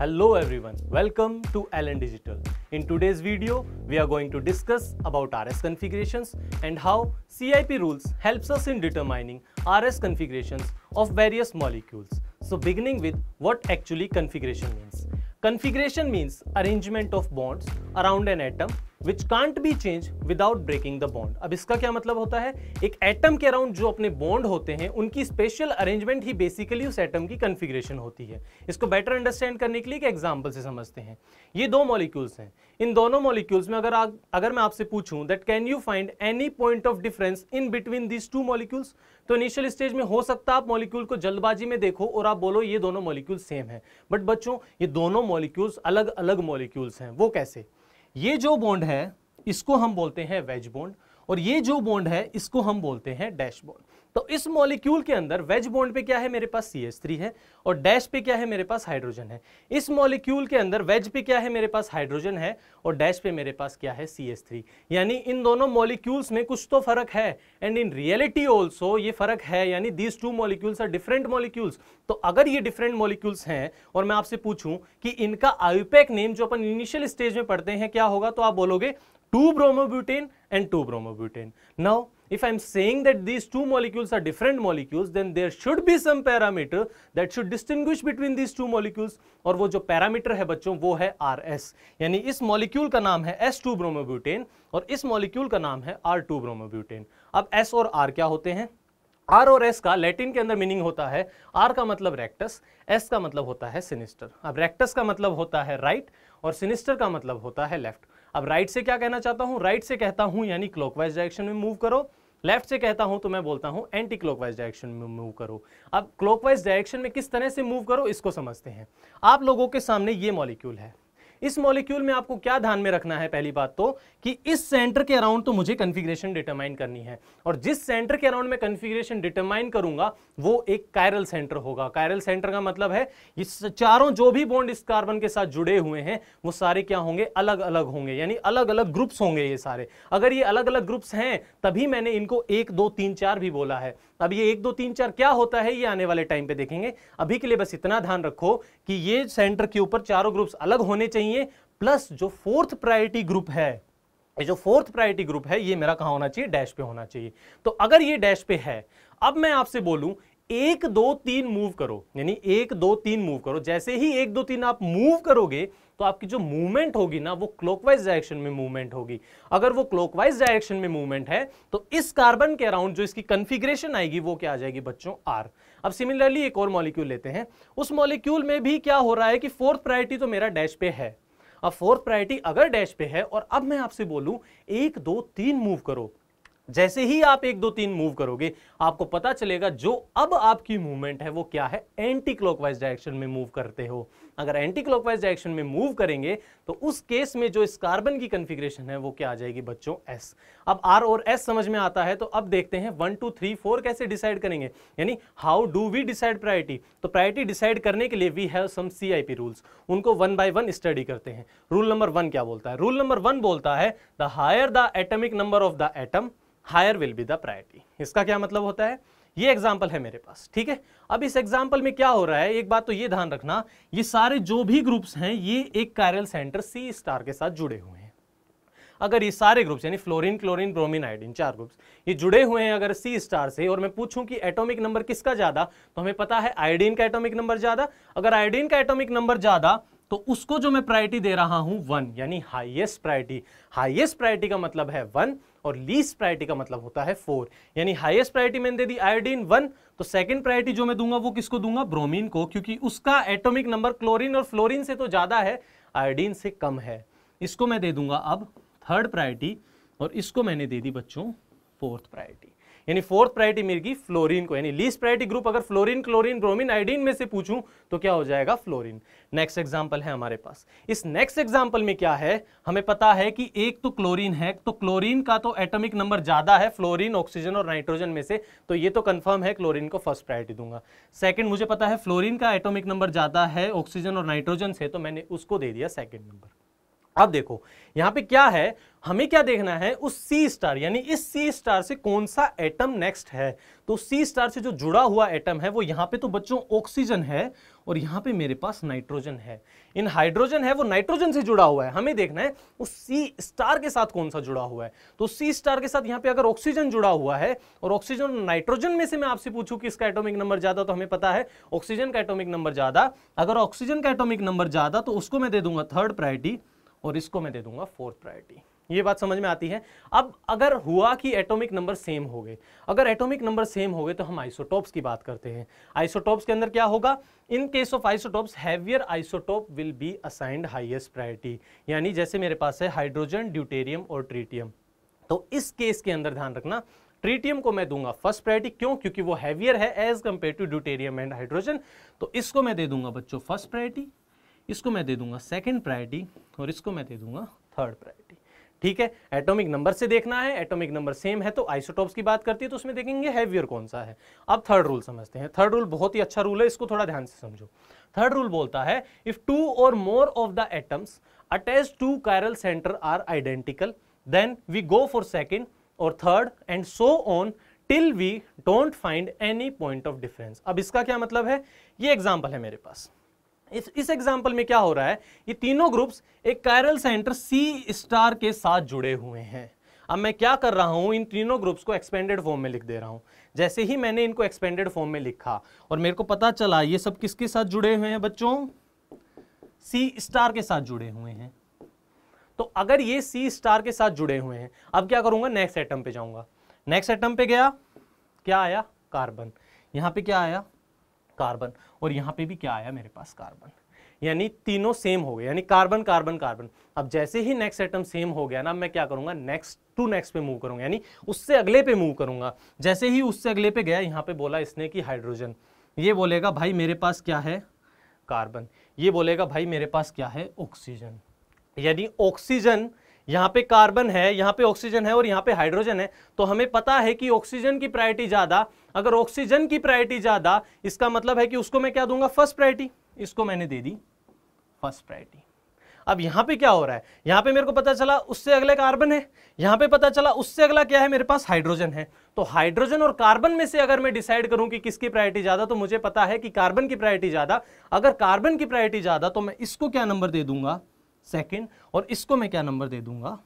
Hello everyone, welcome to LN Digital. In today's video, we are going to discuss about RS configurations and how CIP rules helps us in determining RS configurations of various molecules. So beginning with what actually configuration means. Configuration means arrangement of bonds around an atom which can't be change without breaking the bond अब इसका क्या मतलब होता है एक atom के around जो अपने बॉन्ड होते हैं उनकी स्पेशल अरेंजमेंट ही बेसिकली उस एटम की कन्फिग्रेशन होती है इसको बेटर अंडरस्टैंड करने के लिए एक एग्जाम्पल से समझते हैं ये दो मॉलिक्यूल्स हैं इन दोनों मॉलिक्यूल्स में अगर अगर मैं आपसे पूछूं that can you find any point of difference in between these two molecules तो इनिशियल स्टेज में हो सकता है आप मॉलिक्यूल को जल्दबाजी में देखो और आप बोलो ये दोनों मॉलिक्यूल सेम है बट बच्चों ये दोनों मॉलिक्यूल्स अलग अलग मॉलिक्यूल्स हैं वो कैसे ये जो बॉन्ड है इसको हम बोलते हैं वेज बॉन्ड और ये जो बॉन्ड है इसको हम बोलते हैं डैश बॉन्ड तो इस मॉलिक्यूल के अंदर वेज बॉन्ड पे क्या है मेरे पास सी एस थ्री है और डैश पे क्या है मेरे पास हाइड्रोजन है इस मॉलिक्यूल के अंदर वेज पे क्या है मेरे पास हाइड्रोजन है और डैश पे मेरे पास क्या है सी एस थ्री यानी इन दोनों मॉलिक्यूल्स में कुछ तो फर्क है एंड इन रियलिटी ऑल्सो ये फर्क है यानी these two molecules are different molecules तो अगर ये डिफरेंट मॉलिक्यूल्स हैं और मैं आपसे पूछूं कि इनका आयुपैक नेम जो अपन इनिशियल स्टेज में पढ़ते हैं क्या होगा तो आप बोलोगे two bromobutane and two bromobutane now if I am saying that these two molecules are different molecules then there should be some parameter that should distinguish between these two molecules और वो जो पैरामीटर है बच्चों वो है R S यानी इस molecule का नाम है एस टू ब्रोमोब्यूटेन और इस मॉलिक्यूल का नाम है आर टू ब्रोमोब्यूटेन अब एस और आर क्या होते हैं आर और एस का लैटिन के अंदर मीनिंग होता है आर का मतलब रेक्टस एस का मतलब होता है सिनिस्टर अब रेक्टस का मतलब होता है राइट right, और सिनिस्टर का मतलब होता है लेफ्ट अब राइट से क्या कहना चाहता हूं राइट से कहता हूं यानी क्लॉकवाइज डायरेक्शन में मूव करो लेफ्ट से कहता हूं तो मैं बोलता हूं एंटी क्लॉकवाइज डायरेक्शन में मूव करो अब क्लॉकवाइज डायरेक्शन में किस तरह से मूव करो इसको समझते हैं आप लोगों के सामने ये मॉलिक्यूल है इस मॉलिक्यूल में आपको क्या ध्यान में रखना है पहली बात तो कि इस सेंटर के अराउंड तो मुझे कन्फिग्रेशन डिटरमाइन करनी है और जिस सेंटर के अराउंड में कन्फिग्रेशन डिटरमाइन करूंगा वो एक कायरल सेंटर होगा कायरल सेंटर का मतलब है इस चारों जो भी बॉन्ड इस कार्बन के साथ जुड़े हुए हैं वो सारे क्या होंगे अलग अलग होंगे यानी अलग अलग ग्रुप्स होंगे ये सारे अगर ये अलग अलग ग्रुप्स हैं तभी मैंने इनको एक दो तीन चार भी बोला है अब ये एक दो तीन चार क्या होता है ये आने वाले टाइम पे देखेंगे अभी के लिए बस इतना ध्यान रखो कि ये सेंटर के ऊपर चारों ग्रुप्स अलग होने चाहिए प्लस जो फोर्थ प्रायोरिटी ग्रुप है ये जो फोर्थ प्रायोरिटी ग्रुप है ये मेरा कहा होना चाहिए डैश पे होना चाहिए तो अगर ये डैश पे है अब मैं आपसे बोलूं एक दो तीन मूव करो यानी एक दो तीन मूव करो जैसे ही एक दो तीन आप मूव करोगे तो आपकी जो मूवमेंट होगी ना वो क्लॉकवाइज डायरेक्शन में मूवमेंट होगी अगर वो क्लॉकवाइज डायरेक्शन में मूवमेंट है तो इस कार्बन के अराउंड जो इसकी कंफिग्रेशन आएगी वो क्या आ जाएगी बच्चों आर अब सिमिलरली एक और मॉलिक्यूल लेते हैं उस मॉलिक्यूल में भी क्या हो रहा है कि फोर्थ प्रायोरिटी तो मेरा डैश पे है अब फोर्थ प्रायोरिटी अगर डैश पे है और अब मैं आपसे बोलूं एक दो तीन मूव करो जैसे ही आप एक दो तीन मूव करोगे आपको पता चलेगा जो अब आपकी मूवमेंट है वो क्या है एंटी क्लॉकवाइज डायरेक्शन में मूव करते हो अगर एंटी क्लॉकवाइज डायरेक्शन में मूव करेंगे तो उस केस में जो इस कार्बन की कन्फिग्रेशन है वो क्या आ जाएगी बच्चों एस अब आर और एस समझ में आता है तो अब देखते हैं वन टू थ्री फोर कैसे डिसाइड करेंगे यानी how do we decide priority तो प्रायोरिटी डिसाइड करने के लिए we have some C I P rules उनको वन बाय वन स्टडी करते हैं रूल नंबर वन क्या बोलता है रूल नंबर वन बोलता है the higher the atomic number of the atom higher will be the priority इसका क्या मतलब होता है ये एग्जाम्पल है मेरे पास ठीक है अब इस एग्जाम्पल में क्या हो रहा है एक बात तो ये ध्यान रखना ये सारे जो भी ग्रुप्स हैं ये एक कायरल सेंटर सी स्टार के साथ जुड़े हुए हैं अगर ये सारे ग्रुप्स यानी फ्लोरीन क्लोरीन ब्रोमीन आयोडीन चार ग्रुप्स ये जुड़े हुए हैं अगर सी स्टार से और मैं पूछूं कि एटॉमिक नंबर किसका ज़्यादा तो हमें पता है आयोडीन का एटॉमिक नंबर ज़्यादा अगर आयोडीन का एटॉमिक नंबर ज़्यादा तो उसको जो मैं प्रायोरिटी दे रहा हूं वन यानी हाइएस्ट प्रायोरिटी हाइएस्ट प्रायोरिटी का मतलब है वन और लीस्ट प्रायोरिटी का मतलब होता है फोर यानी हाईएस्ट प्रायोरिटी मैंने दे दी आयोडीन वन तो सेकंड प्रायोरिटी जो मैं दूंगा वो किसको दूंगा ब्रोमीन को क्योंकि उसका एटोमिक नंबर क्लोरिन और फ्लोरिन से तो ज़्यादा है आयोडीन से कम है इसको मैं दे दूंगा अब थर्ड प्रायोरिटी और इसको मैंने दे दी बच्चों फोर्थ प्रायोरिटी यानी फोर्थ प्रायोरिटी मिलेगी फ्लोरीन को यानी लीस्ट प्रायोरिटी ग्रुप अगर फ्लोरिन क्लोरीन ब्रोमिन आइडीन में से पूछूं तो क्या हो जाएगा फ्लोरिन नेक्स्ट एग्जाम्पल है हमारे पास इस नेक्स्ट एग्जाम्पल में क्या है हमें पता है कि एक तो क्लोरीन है तो क्लोरीन का तो एटोमिक नंबर ज्यादा है फ्लोरीन ऑक्सीजन और नाइट्रोजन में से तो ये तो कंफर्म है क्लोरीन को फर्स्ट प्रायोरिटी दूंगा सेकेंड मुझे पता है फ्लोरीन का एटोमिक नंबर ज्यादा है ऑक्सीजन और नाइट्रोजन से तो मैंने उसको दे दिया सेकेंड नंबर अब देखो यहां पे क्या है हमें क्या देखना है उस सी स्टार यानी इस सी स्टार से कौन सा एटम नेक्स्ट है तो सी स्टार से जो जुड़ा हुआ एटम है वो यहां पे तो बच्चों ऑक्सीजन है और यहां पे मेरे पास नाइट्रोजन है इन हाइड्रोजन है वो नाइट्रोजन से जुड़ा हुआ है हमें देखना है उस सी स्टार के साथ कौन सा जुड़ा हुआ है तो सी स्टार के साथ यहां पर अगर ऑक्सीजन जुड़ा हुआ है और ऑक्सीजन नाइट्रोजन में से मैं आपसे पूछू कि इसका एटोमिक नंबर ज्यादा तो हमें पता है ऑक्सीजन का एटोमिक नंबर ज्यादा अगर ऑक्सीजन का एटोमिक नंबर ज्यादा तो उसको मैं दे दूंगा थर्ड प्रायोरिटी और इसको मैं दे दूंगा फोर्थ प्रायोरिटी ये बात समझ में आती है अब अगर हुआ कि एटॉमिक नंबर सेम हो गए अगर एटॉमिक नंबर सेम हो गए तो हम आइसोटोप्स की बात करते हैं आइसोटोप्स के अंदर क्या होगा in case of isotopes heavier isotope will be assigned highest priority यानी जैसे मेरे पास है हाइड्रोजन ड्यूटेरियम और ट्रीटियम तो इस केस के अंदर ध्यान रखना ट्रीटियम को मैं दूंगा फर्स्ट प्रायोरिटी क्यों क्योंकि वो हैवियर है as compared to deuterium and hydrogen तो इसको मैं दे दूंगा बच्चों फर्स्ट प्रायोरिटी इसको मैं दे दूंगा सेकेंड प्रायोरिटी और इसको मैं दे दूंगा थर्ड प्रायोरिटी ठीक है एटॉमिक नंबर से देखना है एटॉमिक नंबर सेम है तो आइसोटॉप्स की बात करती है तो उसमें देखेंगे हैवियर कौन सा है अब थर्ड रूल समझते हैं थर्ड रूल बहुत ही अच्छा रूल है इसको थोड़ा ध्यान से समझो थर्ड रूल बोलता है if two or more of the atoms attach to chiral centre are identical then we go for second or third and so on till we don't find any point of difference अब इसका क्या मतलब है ये example है मेरे पास इस इस एग्जाम्पल में क्या हो रहा है ये तीनों ग्रुप्स एक कायरल सेंटर सी स्टार के साथ जुड़े हुए हैं अब मैं क्या कर रहा हूँ इन तीनों ग्रुप्स को एक्सपेंडेड फॉर्म में लिख दे रहा हूँ जैसे ही मैंने इनको एक्सपेंडेड फॉर्म में लिखा और मेरे को पता चला ये सब किसके साथ जुड़े हुए हैं बच्चों सी स्टार के साथ जुड़े हुए हैं तो अगर ये सी स्टार के साथ जुड़े हुए हैं अब क्या करूंगा नेक्स्ट एटम पे जाऊंगा नेक्स्ट एटम पे गया क्या आया कार्बन यहां पे क्या आया कार्बन और यहाँ पे भी क्या आया मेरे पास कार्बन यानी तीनों सेम हो गए यानी कार्बन कार्बन कार्बन अब जैसे ही नेक्स्ट एटम सेम हो गया ना मैं क्या करूंगा नेक्स्ट टू नेक्स्ट पे मूव करूंगा यानी उससे अगले पे मूव करूंगा जैसे ही उससे अगले पे गया यहाँ पे बोला इसने कि हाइड्रोजन ये बोलेगा भाई मेरे पास क्या है कार्बन ये बोलेगा भाई मेरे पास क्या है ऑक्सीजन यानी ऑक्सीजन यहाँ पे कार्बन है यहाँ पे ऑक्सीजन है और यहाँ पे हाइड्रोजन है तो हमें पता है कि ऑक्सीजन की प्रायोरिटी ज़्यादा अगर ऑक्सीजन की प्रायोरिटी ज़्यादा इसका मतलब है कि उसको मैं क्या दूंगा फर्स्ट प्रायोरिटी इसको मैंने दे दी फर्स्ट प्रायोरिटी अब यहाँ पे क्या हो रहा है यहाँ पे मेरे को पता चला उससे अगले कार्बन है यहाँ पे पता चला उससे अगला क्या है मेरे पास हाइड्रोजन है तो हाइड्रोजन और कार्बन में से अगर मैं डिसाइड करूं कि किसकी प्रायोरिटी ज्यादा तो मुझे पता है कि कार्बन की प्रायोरिटी ज्यादा अगर कार्बन की प्रायोरिटी ज्यादा तो मैं इसको क्या नंबर दे दूंगा सेकेंड और इसको मैं क्या नंबर दे दूंगा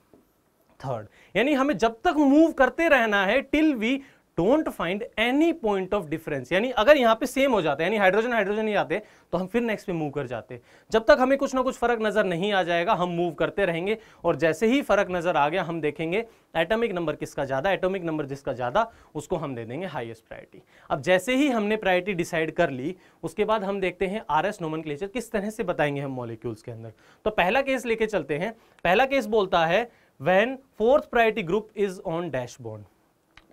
थर्ड यानी हमें जब तक मूव करते रहना है till we don't find any point of difference यानी अगर यहां पे सेम हो जाते यानी हाइड्रोजन हाइड्रोजन ही आते तो हम फिर नेक्स्ट पे मूव कर जाते जब तक हमें कुछ ना कुछ फर्क नजर नहीं आ जाएगा हम मूव करते रहेंगे और जैसे ही फर्क नजर आ गया हम देखेंगे एटॉमिक नंबर किसका ज्यादा एटॉमिक नंबर जिसका ज्यादा उसको हम दे देंगे हाईएस्ट प्रायोरिटी अब जैसे ही हमने प्रायोरिटी डिसाइड कर ली उसके बाद हम देखते हैं आर एस किस तरह से बताएंगे हम मॉलिक्यूल्स के अंदर तो पहला केस लेके चलते हैं पहला केस बोलता है when fourth priority group is on dashboard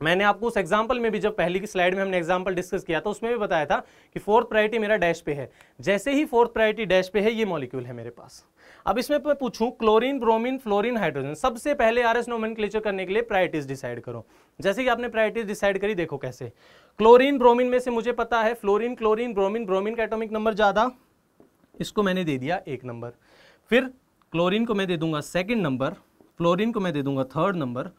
मैंने आपको उस एग्जाम्पल में भी जब पहली की स्लाइड में हमने एग्जाम्पल डिस्कस किया था उसमें भी बताया था कि फोर्थ प्रायोरिटी मेरा डैश पे है जैसे ही फोर्थ प्रायोरिटी डैश पे है ये मॉलिक्यूल है मेरे पास अब इसमें मैं पूछूं क्लोरीन ब्रोमीन फ्लोरीन हाइड्रोजन सबसे पहले आर एस नोमेनक्लेचर करने के लिए प्रायोरिटीज डिसाइड करो जैसे कि आपने प्रायोरिटीज डिसाइड करी देखो कैसे क्लोरीन ब्रोमीन में से मुझे पता है फ्लोरीन क्लोरीन ब्रोमीन ब्रोमीन का एटोमिक नंबर ज़्यादा इसको मैंने दे दिया एक नंबर फिर क्लोरीन को मैं दे दूंगा सेकेंड नंबर फ्लोरिन को मैं दे दूंगा थर्ड नंबर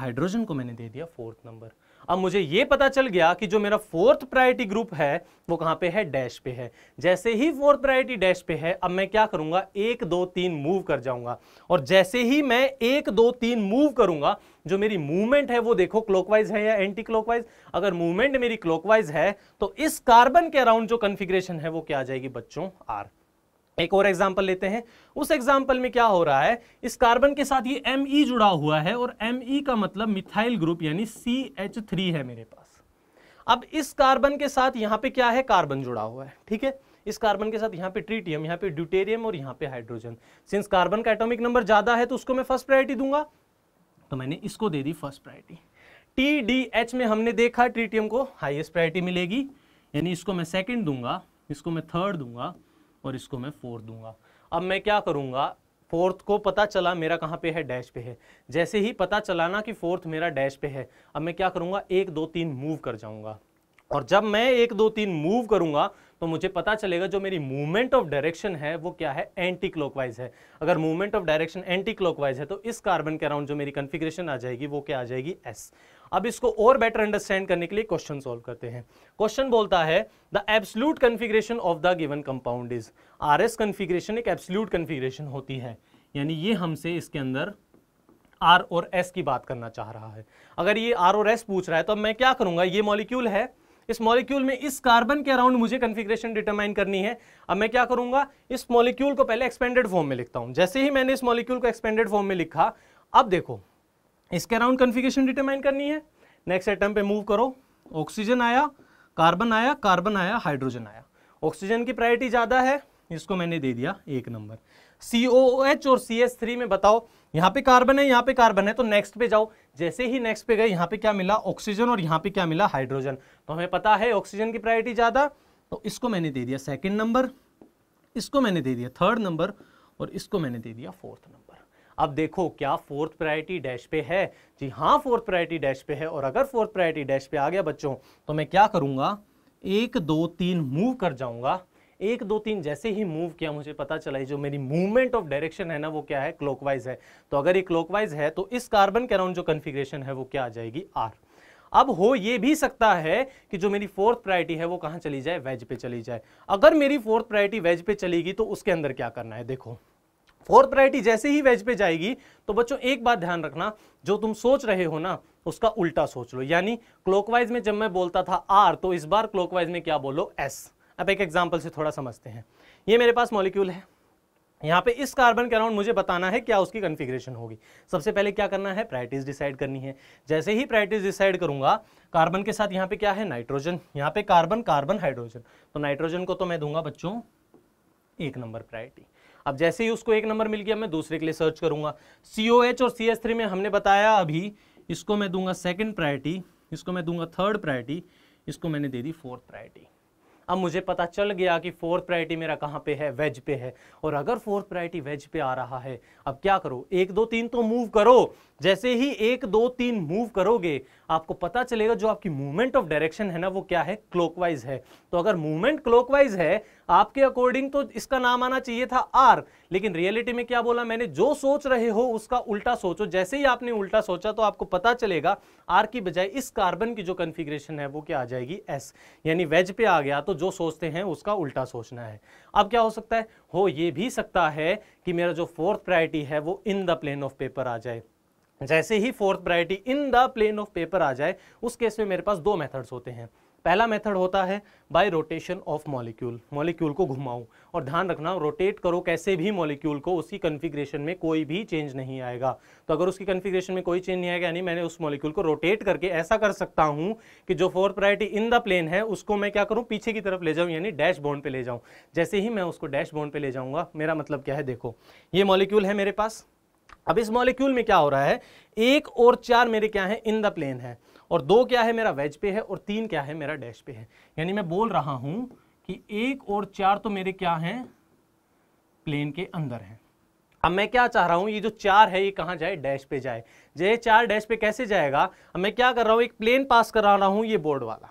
हाइड्रोजन को मैंने दे दिया फोर्थ नंबर अब मुझे ये पता चल गया कि जो मेरा फोर्थ प्रायोरिटी ग्रुप है वो कहाँ पे है डैश पे है जैसे ही फोर्थ प्रायोरिटी डैश पे है अब मैं क्या करूँगा एक दो तीन मूव कर जाऊँगा और जैसे ही मैं एक दो तीन मूव करूँगा जो मेरी मूवमेंट है वो देखो क्लॉकवाइज है या एंटी क्लॉकवाइज अगर मूवमेंट मेरी क्लॉकवाइज है तो इस कार्बन के अराउंड जो कन्फिग्रेशन है वो क्या आ जाएगी बच्चों आर एक और एग्जाम्पल लेते हैं उस एग्जाम्पल में क्या हो रहा है इस कार्बन के साथ ये एम ई जुड़ा हुआ है और एम ई का मतलब मिथाइल ग्रुप यानी सी एच थ्री है मेरे पास अब इस कार्बन के साथ यहाँ पे क्या है कार्बन जुड़ा हुआ है ठीक है इस कार्बन के साथ यहाँ पे ट्रीटियम यहाँ पे ड्यूटेरियम और यहाँ पे हाइड्रोजन सिंस कार्बन का एटोमिक नंबर ज्यादा है तो उसको मैं फर्स्ट प्रायोरिटी दूंगा तो मैंने इसको दे दी first priority T D H में हमने देखा ट्रीटियम को हाइएस्ट प्रायोरिटी मिलेगी यानी इसको मैं सेकेंड दूंगा इसको मैं थर्ड दूंगा और इसको मैं फोर दूंगा अब मैं क्या करूंगा फोर्थ को पता चला मेरा कहाँ पे है डैश पे है जैसे ही पता चला ना कि फोर्थ मेरा डैश पे है अब मैं क्या करूंगा एक दो तीन मूव कर जाऊंगा और जब मैं एक दो तीन मूव करूंगा तो मुझे पता चलेगा जो मेरी मूवमेंट ऑफ डायरेक्शन है वो क्या है एंटी क्लॉकवाइज है अगर movement of direction anti clockwise है तो इस कार्बन के अराउंड जो मेरी कन्फिग्रेशन आ जाएगी वो क्या आ जाएगी एस अब इसको और बेटर अंडरस्टैंड करने के लिए क्वेश्चन सॉल्व करते हैं क्वेश्चन बोलता है the absolute configuration of the given compound is R S configuration एक एब्सल्यूट कन्फिग्रेशन होती है यानी ये हमसे इसके अंदर आर और एस की बात करना चाह रहा है अगर ये आर और एस पूछ रहा है तो अब मैं क्या करूंगा ये मॉलिक्यूल है इस मॉलिक्यूल में इस कार्बन के अराउंड मुझे कन्फिग्रेशन डिटरमाइन करनी है अब मैं क्या करूंगा इस मॉलिक्यूल को पहले एक्सपेंडेड फॉर्म में लिखता हूं जैसे ही मैंने इस मॉलिक्यूल को एक्सपेंडेड फॉर्म में लिखा अब देखो इसके अराउंड कन्फिग्रेशन डिटरमाइन करनी है नेक्स्ट एटम पे मूव करो ऑक्सीजन आया कार्बन आया कार्बन आया हाइड्रोजन आया ऑक्सीजन की प्रायोरिटी ज़्यादा है इसको मैंने दे दिया एक नंबर COOH और CH3 में बताओ यहाँ पे कार्बन है यहाँ पे कार्बन है तो नेक्स्ट पे जाओ जैसे ही नेक्स्ट पे गए यहाँ पे क्या मिला ऑक्सीजन और यहाँ पे क्या मिला हाइड्रोजन तो हमें पता है ऑक्सीजन की प्रायोरिटी ज़्यादा तो इसको मैंने दे दिया सेकेंड नंबर इसको मैंने दे दिया थर्ड नंबर और इसको मैंने दे दिया फोर्थ नंबर अब देखो क्या फोर्थ प्रायोरिटी डैश पे है जी हाँ फोर्थ प्रायोरिटी डैश पे है और अगर फोर्थ प्रायोरिटी डैश पे आ गया बच्चों तो मैं क्या करूंगा एक दो तीन मूव कर जाऊंगा एक दो तीन जैसे ही मूव किया मुझे पता चला जो मेरी मूवमेंट ऑफ डायरेक्शन है ना वो क्या है क्लॉकवाइज है तो अगर ये क्लॉकवाइज है तो इस कार्बन के अराउंड जो कन्फिग्रेशन है वो क्या आ जाएगी आर अब हो ये भी सकता है कि जो मेरी फोर्थ प्रायोरिटी है वो कहाँ चली जाए वेज पे चली जाए अगर मेरी फोर्थ प्रायोरिटी वेज पे चलेगी तो उसके अंदर क्या करना है देखो फोर्थ प्रायोरिटी जैसे ही वेज पे जाएगी तो बच्चों एक बात ध्यान रखना जो तुम सोच रहे हो ना उसका उल्टा सोच लो यानी क्लॉकवाइज में जब मैं बोलता था आर तो इस बार क्लॉकवाइज में क्या बोलो एस अब एक एग्जाम्पल से थोड़ा समझते हैं ये मेरे पास मॉलिक्यूल है यहाँ पे इस कार्बन के अराउंड मुझे बताना है क्या उसकी कन्फिग्रेशन होगी सबसे पहले क्या करना है प्रायरिटीज डिसाइड करनी है जैसे ही प्रायरिटीज डिसाइड करूंगा कार्बन के साथ यहाँ पे क्या है नाइट्रोजन यहाँ पे कार्बन कार्बन हाइड्रोजन तो नाइट्रोजन को तो मैं दूंगा बच्चों एक नंबर प्रायरिटी अब जैसे ही उसको एक नंबर मिल गया मैं दूसरे के लिए सर्च करूंगा सी और सी में हमने बताया अभी इसको मैं दूंगा सेकेंड प्रायरिटी इसको मैं दूंगा थर्ड प्रायरिटी इसको मैंने दे दी फोर्थ प्रायरिटी अब मुझे पता चल गया कि फोर्थ प्रायोरिटी मेरा कहाँ पे है वेज पे है और अगर फोर्थ प्रायोरिटी वेज पे आ रहा है अब क्या करो एक दो तीन तो मूव करो जैसे ही एक दो तीन मूव करोगे आपको पता चलेगा जो आपकी मूवमेंट ऑफ डायरेक्शन है ना वो क्या है क्लोकवाइज है तो अगर मूवमेंट क्लोकवाइज है आपके अकॉर्डिंग तो इसका नाम आना चाहिए था आर लेकिन रियलिटी में क्या बोला मैंने जो सोच रहे हो उसका उल्टा सोचो जैसे ही आपने उल्टा सोचा तो आपको पता चलेगा आर की बजाय इस कार्बन की जो कन्फिग्रेशन है वो क्या आ जाएगी एस यानी वेज पे आ गया तो जो सोचते हैं उसका उल्टा सोचना है अब क्या हो सकता है हो ये भी सकता है कि मेरा जो फोर्थ प्रायोरिटी है वो in the plane of paper आ जाए जैसे ही fourth priority in the plane of paper आ जाए उस केस में मेरे पास दो मेथड्स होते हैं पहला मेथड होता है by rotation of molecule molecule को घुमाऊं और ध्यान रखना रोटेट करो कैसे भी मॉलिक्यूल को उसकी कन्फिग्रेशन में कोई भी चेंज नहीं आएगा तो अगर उसकी कन्फिग्रेशन में कोई चेंज नहीं आएगा यानी मैंने उस मॉलिक्यूल को रोटेट करके ऐसा कर सकता हूं कि जो fourth priority in the plane है उसको मैं क्या करूँ पीछे की तरफ ले जाऊँ यानी डैश बॉन्ड पर ले जाऊँ जैसे ही मैं उसको डैश बॉन्ड पर ले जाऊँगा मेरा मतलब क्या है देखो ये मॉलिक्यूल है मेरे पास अब इस मॉलिक्यूल में क्या हो रहा है एक और चार मेरे क्या है इन द प्लेन है और दो क्या है मेरा वेज पे है और तीन क्या है मेरा डैश पे है यानी मैं बोल रहा हूं कि एक और चार तो मेरे क्या हैं प्लेन के अंदर हैं अब मैं क्या चाह रहा हूं ये जो चार है ये कहां जाए डैश पे जाए जय चार डैश पे कैसे जाएगा अब मैं क्या कर रहा हूं एक प्लेन पास करा रहा हूं ये बोर्ड वाला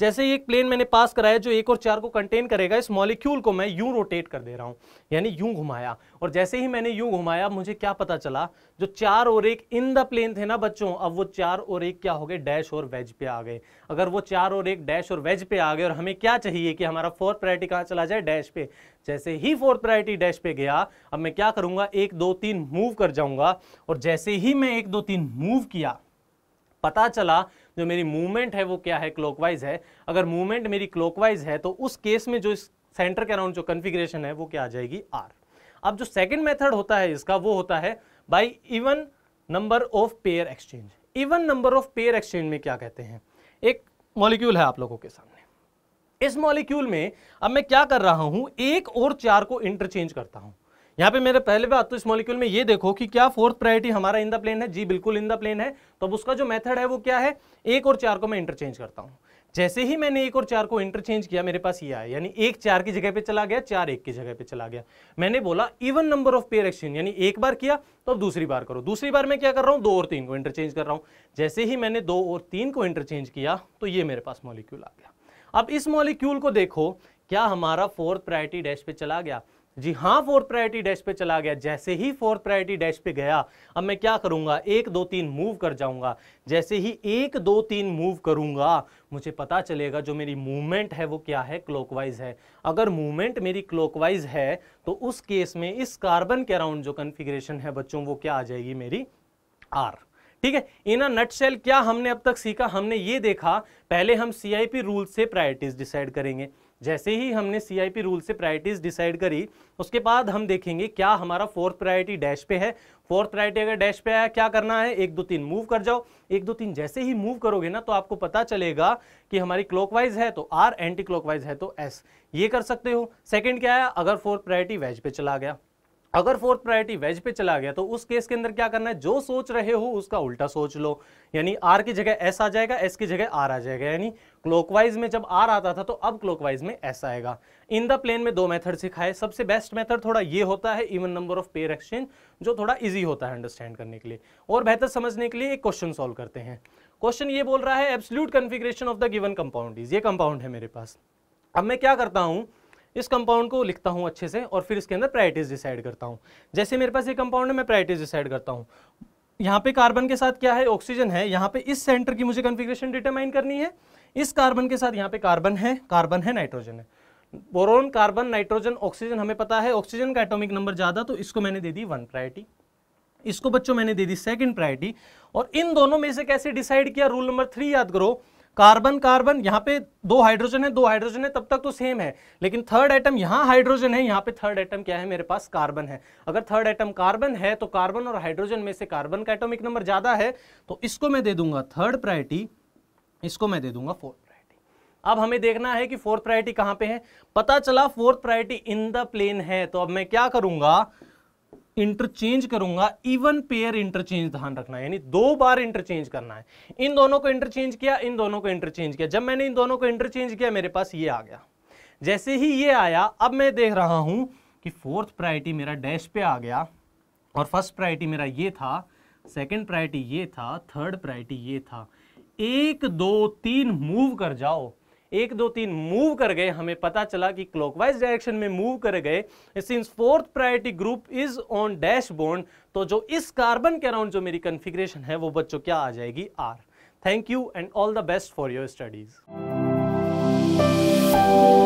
जैसे ही एक प्लेन मैंने पास कराया जो एक और चार को कंटेन करेगा इस मॉलिक्यूल को मैं यूं रोटेट कर दे रहा हूं यानी यूं घुमाया और जैसे ही मैंने यूं घुमाया मुझे क्या पता चला जो चार और एक इन द प्लेन थे ना बच्चों अब वो चार और एक क्या हो गए डैश और वेज पे आ गए अगर वो चार और एक डैश और वेज पे आ गए और हमें क्या चाहिए कि हमारा फोर्थ प्रायोरिटी कहाँ चला जाए डैश पे जैसे ही फोर्थ प्रायोरिटी डैश पे गया अब मैं क्या करूंगा एक दो तीन मूव कर जाऊंगा और जैसे ही मैं एक दो तीन मूव किया पता चला जो मेरी मूवमेंट है वो क्या है क्लॉकवाइज है अगर मूवमेंट मेरी क्लॉकवाइज है तो उस केस में जो इस सेंटर के अराउंड जो कन्फिग्रेशन है वो क्या आ जाएगी आर अब जो सेकेंड मेथड होता है इसका वो होता है by even number of pair exchange even number of pair exchange में क्या कहते हैं एक मॉलिक्यूल है आप लोगों के सामने इस मॉलिक्यूल में अब मैं क्या कर रहा हूं एक और चार को इंटरचेंज करता हूं यहाँ पे मेरे पहले बात तो इस मॉलिक्यूल में ये देखो कि क्या फोर्थ प्रायोरिटी हमारा इन द प्लेन है जी बिल्कुल इन द प्लेन है तो अब उसका जो मेथड है वो क्या है एक और चार को मैं इंटरचेंज करता हूँ जैसे ही मैंने एक और चार को इंटरचेंज किया मेरे पास ये आया यानी एक चार की जगह पे चला गया चार एक की जगह पे चला गया मैंने बोला even number of pair exchange यानी एक बार किया तो अब दूसरी बार करो दूसरी बार मैं क्या कर रहा हूँ दो और तीन को इंटरचेंज कर रहा हूँ जैसे ही मैंने दो और तीन को इंटरचेंज किया तो ये मेरे पास मॉलिक्यूल आ गया अब इस मॉलिक्यूल को देखो क्या हमारा फोर्थ प्रायोरिटी डैश पे चला गया जी हाँ फोर्थ प्रायोरिटी डैश पे चला गया जैसे ही फोर्थ प्रायोरिटी डैश पे गया अब मैं क्या करूंगा एक दो तीन मूव कर जाऊंगा जैसे ही एक दो तीन मूव करूंगा मुझे पता चलेगा जो मेरी मूवमेंट है वो क्या है क्लॉकवाइज है अगर मूवमेंट मेरी क्लॉकवाइज है तो उस केस में इस कार्बन के अराउंड जो कन्फिग्रेशन है बच्चों वो क्या आ जाएगी मेरी आर ठीक है इन अ सेल क्या हमने अब तक सीखा हमने ये देखा पहले हम पी रूल से प्रायोरिटीज डिसाइड करेंगे जैसे ही हमने सीआईपी रूल से प्रायोरिटीज डिसाइड करी उसके बाद हम देखेंगे क्या हमारा फोर्थ प्रायोरिटी डैश पे है फोर्थ प्रायोरिटी अगर डैश पे आया क्या करना है एक दो तीन मूव कर जाओ एक दो तीन जैसे ही मूव करोगे ना तो आपको पता चलेगा कि हमारी क्लॉकवाइज है तो आर एंटी क्लॉकवाइज है तो एस ये कर सकते हो सेकेंड क्या है अगर फोर्थ प्रायोरिटी वेज पे चला गया अगर फोर्थ प्रायोरिटी वेज पे चला गया तो उस केस के अंदर क्या करना है जो सोच रहे हो उसका उल्टा सोच लो यानी आर की जगह एस आ जाएगा एस की जगह आर आ जाएगा यानी क्लॉकवाइज में जब आर आता था तो अब क्लॉकवाइज में एस आएगा इन द प्लेन में दो मेथड सिखाए सबसे बेस्ट मेथड थोड़ा ये होता है even number of pair exchange जो थोड़ा ईजी होता है अंडरस्टैंड करने के लिए और बेहतर समझने के लिए एक क्वेश्चन सोल्व करते हैं क्वेश्चन ये बोल रहा है absolute configuration of the given compound ये कंपाउंड है मेरे पास अब मैं क्या करता हूँ इस कंपाउंड को लिखता हूँ अच्छे से और फिर इसके अंदर प्रायरिटीज डिसाइड करता हूँ जैसे मेरे पास ये कंपाउंड है मैं प्रायरिटीज डिसाइड करता हूँ यहाँ पे कार्बन के साथ क्या है ऑक्सीजन है यहाँ पे इस सेंटर की मुझे कन्फिग्रेशन डिटरमाइन करनी है इस कार्बन के साथ यहाँ पे कार्बन है कार्बन है नाइट्रोजन है बोरोन कार्बन नाइट्रोजन ऑक्सीजन हमें पता है ऑक्सीजन का एटोमिक नंबर ज़्यादा तो इसको मैंने दे दी वन प्रायरिटी इसको बच्चों मैंने दे दी सेकंड प्रायरिटी और इन दोनों में से कैसे डिसाइड किया रूल नंबर थ्री याद करो कार्बन कार्बन यहां पे दो हाइड्रोजन है दो हाइड्रोजन है तब तक तो सेम है लेकिन थर्ड आइटम यहां हाइड्रोजन है यहां पे थर्ड आइटम क्या है मेरे पास कार्बन है अगर थर्ड आइटम कार्बन है तो कार्बन और हाइड्रोजन में से कार्बन का एटॉमिक नंबर ज्यादा है तो इसको मैं दे दूंगा थर्ड प्रायरिटी इसको मैं दे दूंगा फोर्थ अब हमें देखना है कि फोर्थ प्रायरिटी कहां पे है पता चला fourth priority in the plane है तो अब मैं क्या करूंगा इंटरचेंज करूंगा इवन पेयर इंटरचेंज ध्यान रखना यानी दो बार इंटरचेंज करना है इन दोनों को इंटरचेंज किया इन दोनों को इंटरचेंज किया जब मैंने इन दोनों को इंटरचेंज किया मेरे पास ये आ गया जैसे ही ये आया अब मैं देख रहा हूं कि फोर्थ प्रायोरिटी मेरा डैश पे आ गया और फर्स्ट प्रायोरिटी मेरा ये था सेकेंड प्रायोरिटी ये था थर्ड प्रायोरिटी ये था एक दो तीन मूव कर जाओ एक दो तीन मूव कर गए हमें पता चला कि क्लॉकवाइज डायरेक्शन में मूव कर गए since fourth priority group is on dash bond तो जो इस कार्बन के अराउंड जो मेरी कन्फिग्रेशन है वो बच्चों क्या आ जाएगी R thank you and all the best for your studies